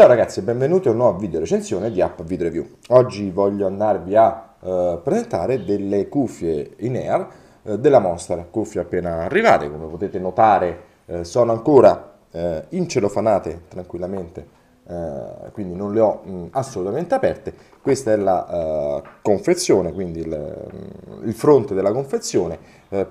Ciao ragazzi e benvenuti a un nuovo video recensione di App Video Review. Oggi voglio andarvi a eh, presentare delle cuffie in air eh, della Monster, cuffie appena arrivate, come potete notare eh, sono ancora eh, incelofanate tranquillamente, eh, quindi non le ho mh, assolutamente aperte. Questa è la eh, confezione, quindi il, il, fronte della confezione,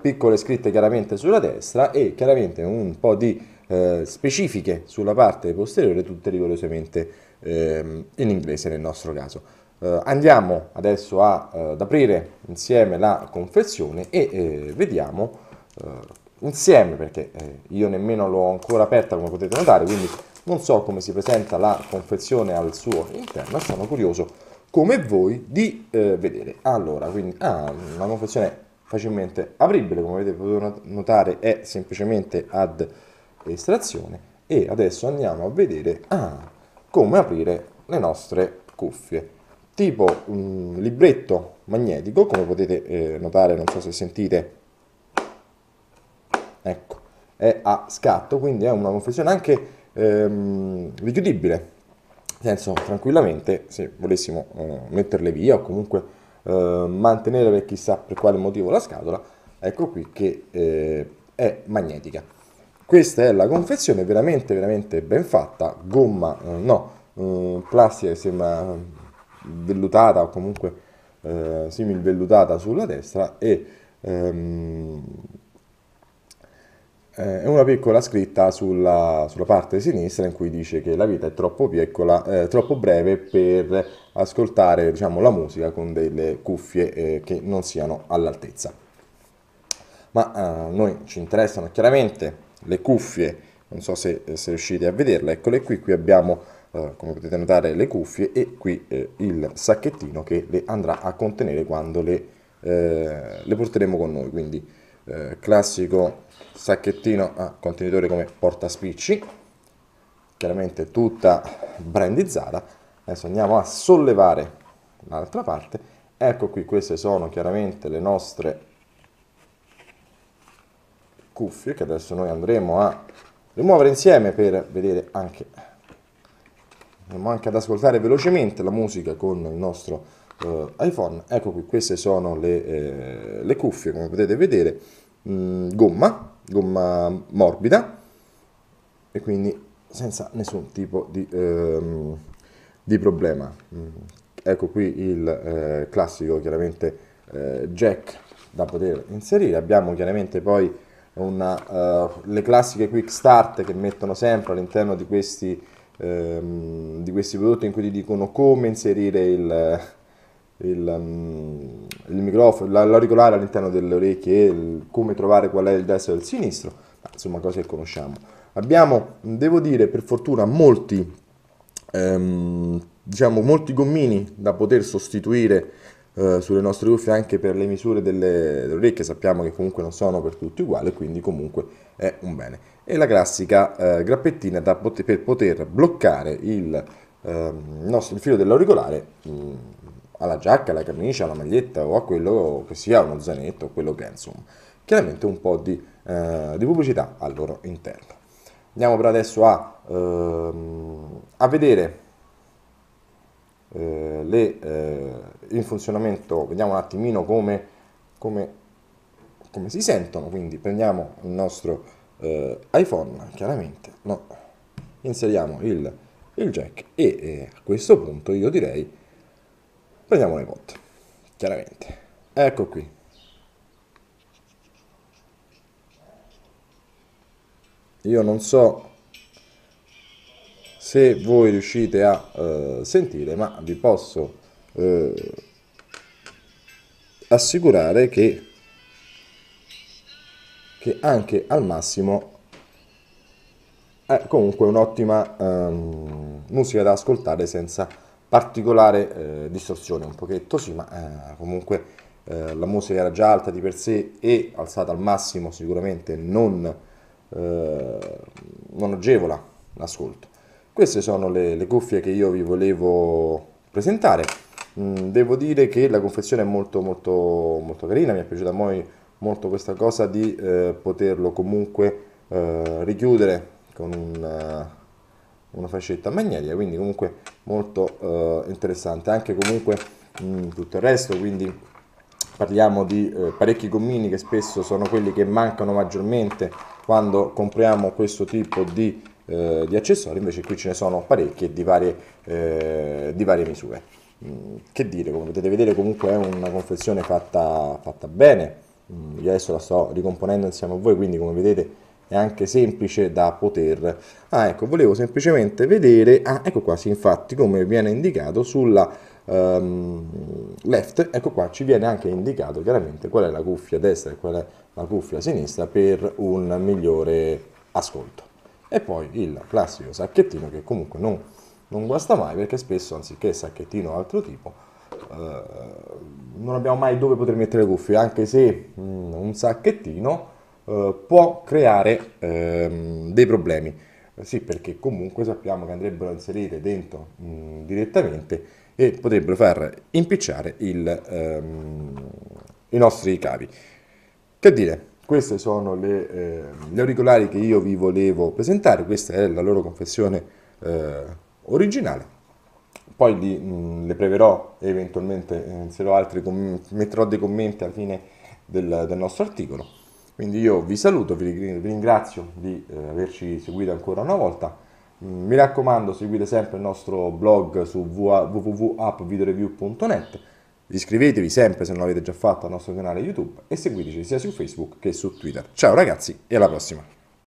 piccole scritte chiaramente sulla destra e chiaramente un po' di eh, specifiche sulla parte posteriore, tutte rigorosamente eh, in inglese nel nostro caso. Eh, andiamo adesso a, eh, ad aprire insieme la confezione e eh, vediamo eh, insieme, perché io nemmeno l'ho ancora aperta come potete notare, quindi non so come si presenta la confezione al suo interno, sono curioso come voi di vedere. Allora, quindi, ah, la confezione facilmente apribile, come avete potuto notare è semplicemente ad estrazione e adesso andiamo a vedere ah, come aprire le nostre cuffie tipo un libretto magnetico come potete eh, notare non so se sentite ecco è a scatto quindi è una confezione anche ehm, richiudibile nel senso tranquillamente se volessimo eh, metterle via o comunque eh, mantenere per chissà per quale motivo la scatola ecco qui che eh, è magnetica questa è la confezione, veramente, veramente ben fatta, gomma, eh, no, mm, plastica che sembra vellutata o comunque eh, simil vellutata sulla destra e ehm, eh, una piccola scritta sulla, sulla, parte sinistra in cui dice che la vita è troppo piccola, eh, troppo breve per ascoltare diciamo, la musica con delle cuffie eh, che non siano all'altezza. Ma eh, a noi ci interessano chiaramente le cuffie, non so se, eh, se riuscite a vederle, eccole qui, qui abbiamo eh, come potete notare le cuffie e qui eh, il sacchettino che le andrà a contenere quando le, eh, le porteremo con noi, quindi eh, classico sacchettino a contenitore come portaspicci, chiaramente tutta brandizzata, adesso andiamo a sollevare l'altra parte, ecco qui queste sono chiaramente le nostre cuffie che adesso noi andremo a rimuovere insieme per vedere anche andiamo anche ad ascoltare velocemente la musica con il nostro eh, iPhone ecco qui queste sono le, eh, le cuffie come potete vedere mm, gomma gomma morbida e quindi senza nessun tipo di, ehm, di problema mm. ecco qui il eh, classico chiaramente eh, jack da poter inserire abbiamo chiaramente poi una, uh, le classiche quick start che mettono sempre all'interno di questi, um, di questi prodotti in cui ti dicono come inserire il, il, um, il microfono, l'auricolare all'interno delle orecchie, il, come trovare qual è il destro e il sinistro, insomma cose che conosciamo. Abbiamo, devo dire, per fortuna molti, um, diciamo, molti gommini da poter sostituire eh, sulle nostre cuffie anche per le misure delle, delle, orecchie, sappiamo che comunque non sono per tutti uguali, quindi comunque è un bene. E la classica eh, grappettina pot- per poter bloccare il, eh, nostro, il filo dell'auricolare mh, mm, alla giacca, alla camicia, alla maglietta o a quello che sia uno zainetto o quello che è insomma. Chiaramente un po' di, eh, di pubblicità al loro interno. Andiamo però adesso a, ehm, a vedere eh, le eh, in funzionamento, vediamo un attimino come, come, come si sentono, quindi prendiamo il nostro eh, iPhone, chiaramente, no, inseriamo il, il jack e eh, a questo punto io direi prendiamo l'iPod, chiaramente, ecco qui, io non so se voi riuscite a eh, sentire ma vi posso eh, assicurare che, che, anche al massimo è comunque un'ottima ehm, musica da ascoltare senza particolare eh, distorsione, un pochetto sì, ma eh, comunque eh, la musica era già alta di per sé e alzata al massimo sicuramente non, eh, non agevola l'ascolto. Queste sono le, le cuffie che io vi volevo presentare. Mm, devo dire che la confezione è molto molto molto carina, mi è piaciuta molto questa cosa di eh, poterlo comunque eh, richiudere con una, eh, una fascetta magnetica, quindi comunque molto eh, interessante, anche comunque mh, mm, tutto il resto, quindi parliamo di eh, parecchi gommini che spesso sono quelli che mancano maggiormente quando compriamo questo tipo di, eh, di accessori, invece qui ce ne sono parecchi di varie, di varie misure. Mm, che dire, come potete vedere comunque è una confezione fatta, fatta bene, mm, io adesso la sto ricomponendo insieme a voi, quindi come vedete è anche semplice da poter... Ah ecco, volevo semplicemente vedere, ah ecco qua, sì, infatti come viene indicato sulla um, left, ecco qua ci viene anche indicato chiaramente qual è la cuffia destra e qual è la cuffia sinistra per un migliore ascolto. E poi il classico sacchettino che comunque non non guasta mai perché spesso anziché sacchettino o altro tipo eh, non abbiamo mai dove poter mettere le cuffie anche se mh, mm, un sacchettino eh, può creare eh, dei problemi eh, sì perché comunque sappiamo che andrebbero inserite dentro mh, mm, direttamente e potrebbero far impicciare il, ehm, i nostri cavi che dire queste sono le, eh, le, auricolari che io vi volevo presentare questa è la loro confessione eh, originale. Poi li, mh, mm, le preverò eventualmente inserirò eh, altri, com- metterò dei commenti alla fine del, del, nostro articolo. Quindi io vi saluto, vi ringrazio di eh, averci seguito ancora una volta. Mm, mi raccomando, seguite sempre il nostro blog su www.appvideoreview.net. Iscrivetevi sempre se non l'avete già fatto al nostro canale YouTube e seguiteci sia su Facebook che su Twitter. Ciao ragazzi e alla prossima!